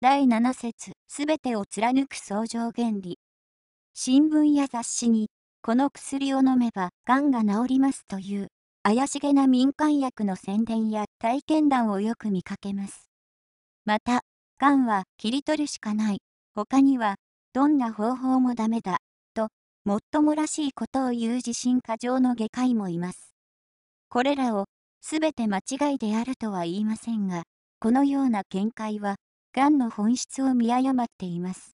第7節すべてを貫く相乗原理。新聞や雑誌に、この薬を飲めば、がんが治りますという、怪しげな民間薬の宣伝や体験談をよく見かけます。また、がんは切り取るしかない。他には、どんな方法もダメだ、と、もっともらしいことを言う自信過剰の外科医もいます。これらを、すべて間違いであるとは言いませんが、このような見解は、がんの本質を見誤っています。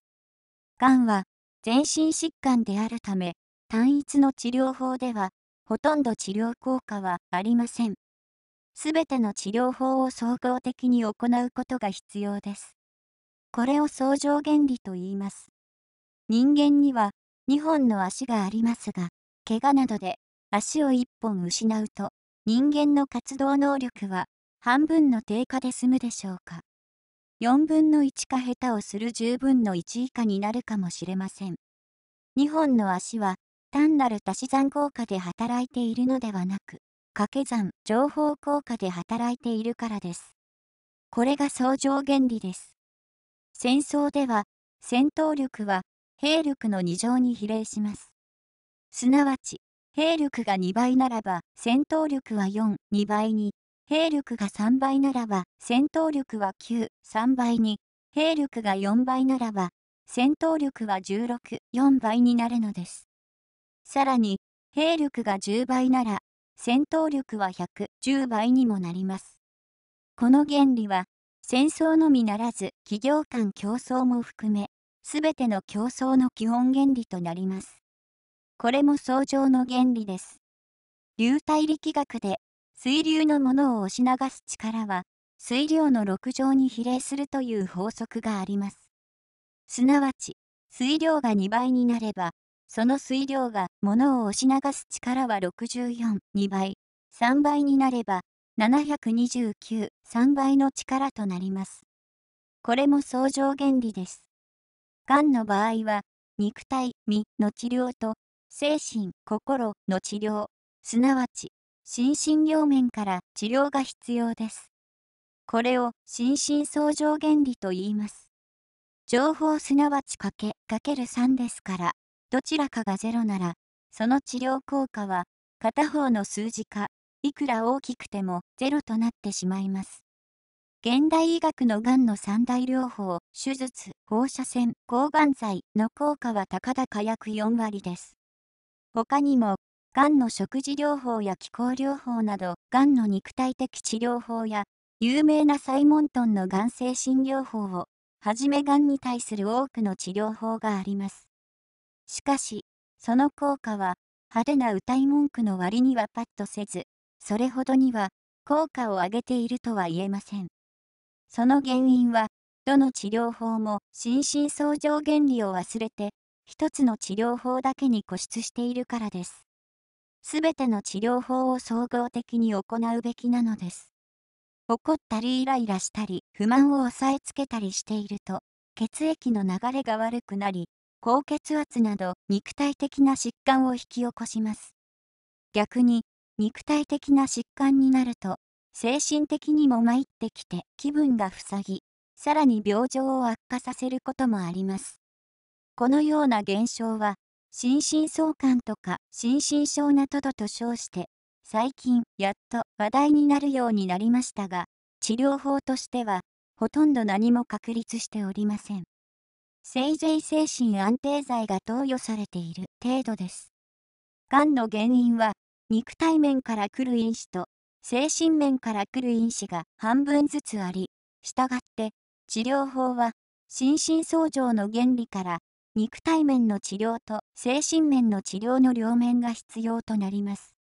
がんは全身疾患であるため、単一の治療法ではほとんど治療効果はありません。すべての治療法を総合的に行うことが必要です。これを相乗原理と言います。人間には2本の足がありますが、怪我などで足を1本失うと、人間の活動能力は半分の低下で済むでしょうか。4分の1か下手をする10分の1以下になるかもしれません。2本の足は単なる足し算効果で働いているのではなく、掛け算、情報効果で働いているからです。これが相乗原理です。戦争では、戦闘力は兵力の2乗に比例します。すなわち、兵力が2倍ならば、戦闘力は4、2倍に、兵力が3倍ならば、戦闘力は9、3倍に、兵力が4倍ならば、戦闘力は16、4倍になるのです。さらに、兵力が10倍なら、戦闘力は100、10倍にもなります。この原理は、戦争のみならず、企業間競争も含め、すべての競争の基本原理となります。これも相乗の原理です。流体力学で水流のものを押し流す力は、水量の6乗に比例するという法則があります。すなわち、水量が2倍になれば、その水量が物を押し流す力は64、2倍、3倍になれば、729、3倍の力となります。これも相乗原理です。がんの場合は、肉体、身の治療と、精神、心の治療、すなわち、心身両面から治療が必要です。これを心身相乗原理と言います。情報すなわちかけかける3ですから、どちらかが0なら、その治療効果は片方の数字か、いくら大きくても0となってしまいます。現代医学のがんの三大療法、手術、放射線、抗がん剤の効果は高々約4割です。他にも、がんの食事療法や気候療法など、がんの肉体的治療法や、有名なサイモントンのがん精神療法を、はじめがんに対する多くの治療法があります。しかし、その効果は、派手な歌い文句の割にはパッとせず、それほどには、効果を上げているとは言えません。その原因は、どの治療法も心身相乗原理を忘れて、一つの治療法だけに固執しているからです。すべての治療法を総合的に行うべきなのです。怒ったりイライラしたり、不満を押さえつけたりしていると、血液の流れが悪くなり、高血圧など肉体的な疾患を引き起こします。逆に、肉体的な疾患になると、精神的にも参ってきて気分が塞ぎ、さらに病状を悪化させることもあります。このような現象は、心身相関とか心身症などと称して最近やっと話題になるようになりましたが治療法としてはほとんど何も確立しておりません精髄精神安定剤が投与されている程度ですがんの原因は肉体面から来る因子と精神面から来る因子が半分ずつあり、したがって治療法は心身相乗の原理から肉体面の治療と精神面の治療の両面が必要となります。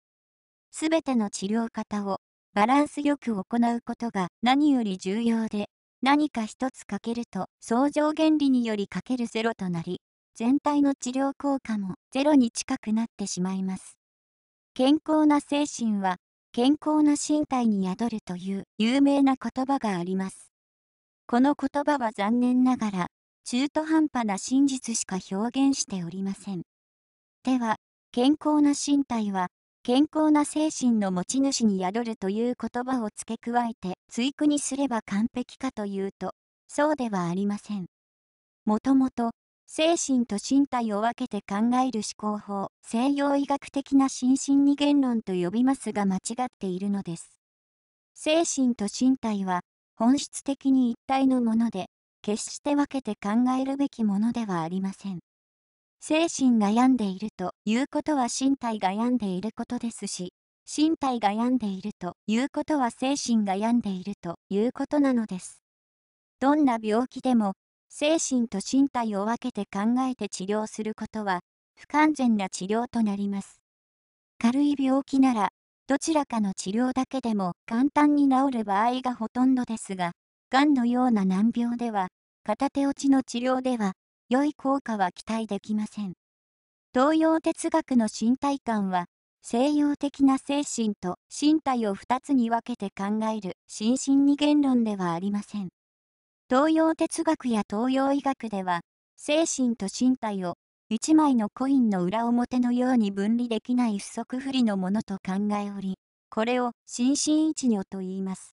すべての治療方をバランスよく行うことが何より重要で、何か一つかけると相乗原理によりかけるゼロとなり、全体の治療効果もゼロに近くなってしまいます。健康な精神は健康な身体に宿るという有名な言葉があります。この言葉は残念ながら中途半端な真実しか表現しておりません。では、健康な身体は、健康な精神の持ち主に宿るという言葉を付け加えて追句にすれば完璧かというと、そうではありません。もともと、精神と身体を分けて考える思考法、西洋医学的な心身二元論と呼びますが間違っているのです。精神と身体は、本質的に一体のもので、決して分けて考えるべきものではありません。精神が病んでいるということは身体が病んでいることですし、身体が病んでいるということは精神が病んでいるということなのです。どんな病気でも、精神と身体を分けて考えて治療することは、不完全な治療となります。軽い病気なら、どちらかの治療だけでも簡単に治る場合がほとんどですが、がんのような難病では、片手落ちの治療では、良い効果は期待できません。東洋哲学の身体観は、西洋的な精神と身体を2つに分けて考える心身二元論ではありません。東洋哲学や東洋医学では、精神と身体を1枚のコインの裏表のように分離できない不足不利のものと考えおり、これを心身一如と言います。